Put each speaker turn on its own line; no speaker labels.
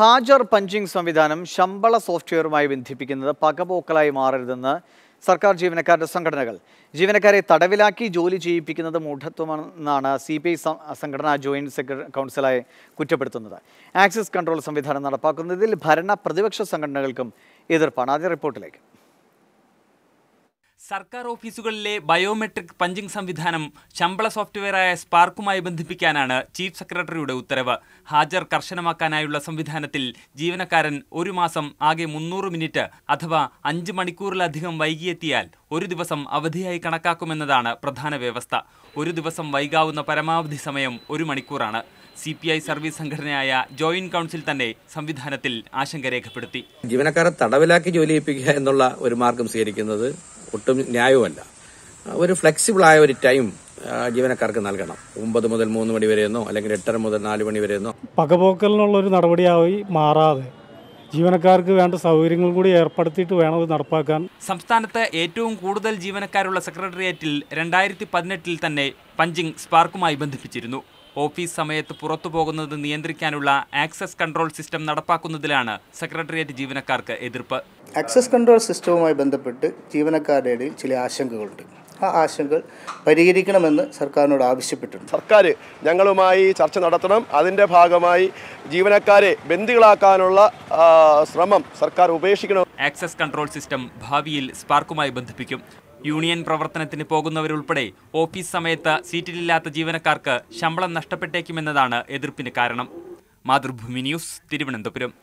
ഹാജർ പഞ്ചിങ് സംവിധാനം ശമ്പള സോഫ്റ്റ്വെയറുമായി ബന്ധിപ്പിക്കുന്നത് പകപോക്കലായി മാറരുതെന്ന് സർക്കാർ ജീവനക്കാരുടെ സംഘടനകൾ ജീവനക്കാരെ തടവിലാക്കി ജോലി ചെയ്യിപ്പിക്കുന്നത് മൂഢത്വമെന്നാണ് സി പി ഐ സംഘടനാ ജോയിൻറ്റ് സെക്രട്ടറി കൗൺസിലായി കുറ്റപ്പെടുത്തുന്നത് ആക്സിസ് കൺട്രോൾ സംവിധാനം നടപ്പാക്കുന്നതിൽ ഭരണ പ്രതിപക്ഷ സംഘടനകൾക്കും എതിർപ്പാണ് ആദ്യ റിപ്പോർട്ടിലേക്ക്
സർക്കാർ ഓഫീസുകളിലെ ബയോമെട്രിക് പഞ്ചിംഗ് സംവിധാനം ശമ്പള സോഫ്റ്റ്വെയറായ സ്പാർക്കുമായി ബന്ധിപ്പിക്കാനാണ് ചീഫ് സെക്രട്ടറിയുടെ ഉത്തരവ് ഹാജർ കർശനമാക്കാനായുള്ള സംവിധാനത്തിൽ ജീവനക്കാരൻ ഒരു മാസം ആകെ മുന്നൂറ് മിനിറ്റ് അഥവാ അഞ്ച് മണിക്കൂറിലധികം വൈകിയെത്തിയാൽ ഒരു ദിവസം അവധിയായി കണക്കാക്കുമെന്നതാണ് പ്രധാന വ്യവസ്ഥ ഒരു ദിവസം വൈകാവുന്ന പരമാവധി സമയം ഒരു മണിക്കൂറാണ് സി പി ഐ സർവീസ് സംഘടനയായ ജോയിന്റ് കൗൺസിൽ തന്നെ സംവിധാനത്തിൽ ആശങ്ക രേഖപ്പെടുത്തി
ജീവനക്കാരെ തടവിലാക്കി ജോലി ചെയ്യിപ്പിക്കുക എന്നുള്ള ഒരു മാർഗം സ്വീകരിക്കുന്നത് ഒട്ടും ന്യായവുമല്ല ഒരു ഫ്ലെക്സിബിളായ ഒരു ടൈം ജീവനക്കാർക്ക് നൽകണം ഒമ്പത് മുതൽ മൂന്ന് മണി വരെയെന്നോ അല്ലെങ്കിൽ എട്ടര മുതൽ നാല് മണി വരെയെന്നോ
പകപോക്കലിനുള്ള ഒരു നടപടിയായി മാറാതെ ജീവനക്കാർക്ക് വേണ്ട സൗകര്യങ്ങൾ കൂടി ഏർപ്പെടുത്തിയിട്ട് വേണം അത് നടപ്പാക്കാൻ സംസ്ഥാനത്ത്
ഏറ്റവും കൂടുതൽ ജീവനക്കാരുള്ള സെക്രട്ടേറിയറ്റിൽ രണ്ടായിരത്തി പതിനെട്ടിൽ തന്നെ പഞ്ചിങ് സ്പാർക്കുമായി ബന്ധിപ്പിച്ചിരുന്നു ഓഫീസ് സമയത്ത് പുറത്തു പോകുന്നത് നിയന്ത്രിക്കാനുള്ള ആക്സസ് കൺട്രോൾ സിസ്റ്റം നടപ്പാക്കുന്നതിലാണ് സെക്രട്ടേറിയറ്റ് ജീവനക്കാർക്ക് എതിർപ്പ്
ആക്സസ് കൺട്രോൾ സിസ്റ്റവുമായി ബന്ധപ്പെട്ട് ജീവനക്കാരുടെ ഇടയിൽ ചില ആശങ്കകളുണ്ട് ആ ആശങ്കകൾ പരിഹരിക്കണമെന്ന് സർക്കാരിനോട് ആവശ്യപ്പെട്ടിട്ടുണ്ട്
സർക്കാർ ഞങ്ങളുമായി ചർച്ച നടത്തണം അതിൻ്റെ ഭാഗമായി ജീവനക്കാരെ ബന്ദികളാക്കാനുള്ള ശ്രമം സർക്കാർ ഉപേക്ഷിക്കണം
ആക്സസ് കൺട്രോൾ സിസ്റ്റം ഭാവിയിൽ സ്പാർക്കുമായി ബന്ധിപ്പിക്കും യൂണിയൻ പ്രവർത്തനത്തിന് പോകുന്നവരുൾപ്പെടെ ഓഫീസ് സമയത്ത് സീറ്റിലില്ലാത്ത ജീവനക്കാർക്ക് ശമ്പളം നഷ്ടപ്പെട്ടേക്കുമെന്നതാണ് എതിർപ്പിന് കാരണം മാതൃഭൂമി ന്യൂസ് തിരുവനന്തപുരം